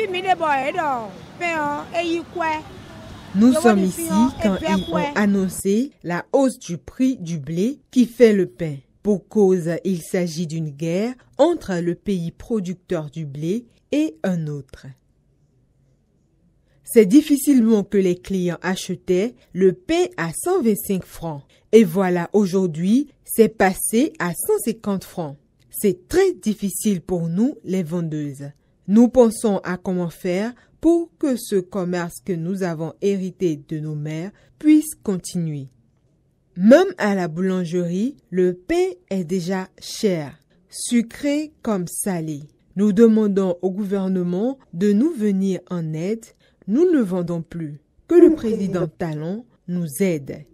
E nous sommes ici e quand ils ont annoncé la hausse du prix du blé qui fait le pain. Pour cause, il s'agit d'une guerre entre le pays producteur du blé et un autre. C'est difficilement que les clients achetaient le pain à 125 francs. Et voilà, aujourd'hui, c'est passé à 150 francs. C'est très difficile pour nous, les vendeuses. Nous pensons à comment faire pour que ce commerce que nous avons hérité de nos mères puisse continuer. Même à la boulangerie, le pain est déjà cher, sucré comme salé. Nous demandons au gouvernement de nous venir en aide. Nous ne vendons plus. Que le président Talon nous aide.